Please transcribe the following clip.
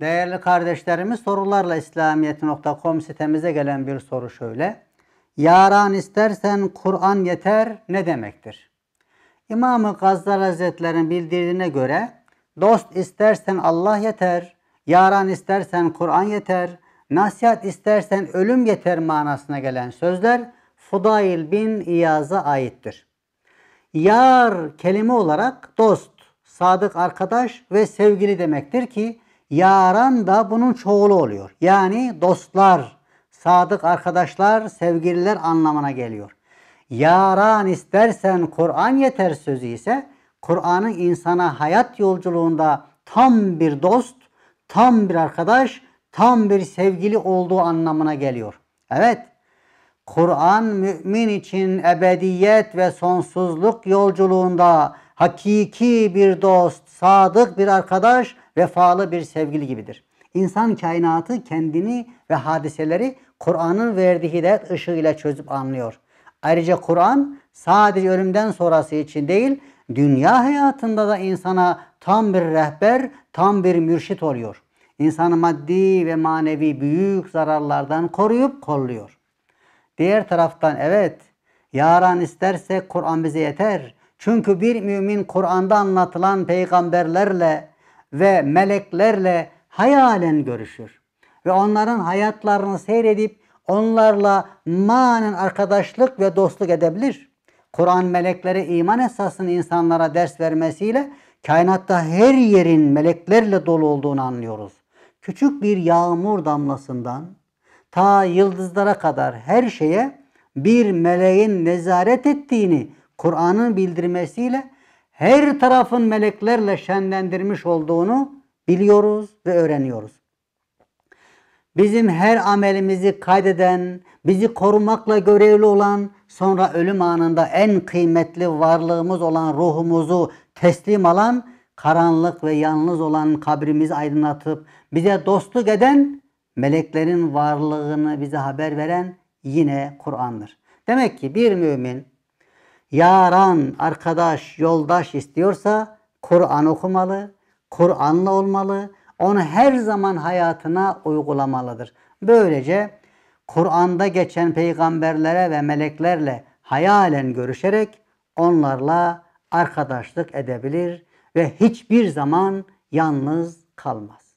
Değerli kardeşlerimiz sorularla İslamiyet.com sitemize gelen bir soru şöyle. Yaran istersen Kur'an yeter ne demektir? İmam-ı Gazzal Hazretleri'nin bildirdiğine göre dost istersen Allah yeter, yaran istersen Kur'an yeter, nasihat istersen ölüm yeter manasına gelen sözler Fudail bin İyaz'a aittir. Yar kelime olarak dost, sadık arkadaş ve sevgili demektir ki Yaran da bunun çoğulu oluyor. Yani dostlar, sadık arkadaşlar, sevgililer anlamına geliyor. Yaran istersen Kur'an yeter sözü ise Kur'an'ın insana hayat yolculuğunda tam bir dost, tam bir arkadaş, tam bir sevgili olduğu anlamına geliyor. Evet, Kur'an mümin için ebediyet ve sonsuzluk yolculuğunda Hakiki bir dost, sadık bir arkadaş, vefalı bir sevgili gibidir. İnsan kainatı kendini ve hadiseleri Kur'an'ın verdiği hidayet ışığıyla çözüp anlıyor. Ayrıca Kur'an sadece ölümden sonrası için değil, dünya hayatında da insana tam bir rehber, tam bir mürşit oluyor. İnsanı maddi ve manevi büyük zararlardan koruyup kolluyor. Diğer taraftan evet, yaran isterse Kur'an bize yeter. Çünkü bir mümin Kur'an'da anlatılan peygamberlerle ve meleklerle hayalen görüşür. Ve onların hayatlarını seyredip onlarla manen arkadaşlık ve dostluk edebilir. Kur'an melekleri iman esasını insanlara ders vermesiyle kainatta her yerin meleklerle dolu olduğunu anlıyoruz. Küçük bir yağmur damlasından ta yıldızlara kadar her şeye bir meleğin nezaret ettiğini, Kur'an'ın bildirmesiyle her tarafın meleklerle şenlendirmiş olduğunu biliyoruz ve öğreniyoruz. Bizim her amelimizi kaydeden, bizi korumakla görevli olan, sonra ölüm anında en kıymetli varlığımız olan ruhumuzu teslim alan, karanlık ve yalnız olan kabrimizi aydınlatıp bize dostluk eden, meleklerin varlığını bize haber veren yine Kur'an'dır. Demek ki bir mümin yaran, arkadaş, yoldaş istiyorsa Kur'an okumalı, Kur'an'la olmalı, onu her zaman hayatına uygulamalıdır. Böylece Kur'an'da geçen peygamberlere ve meleklerle hayalen görüşerek onlarla arkadaşlık edebilir ve hiçbir zaman yalnız kalmaz.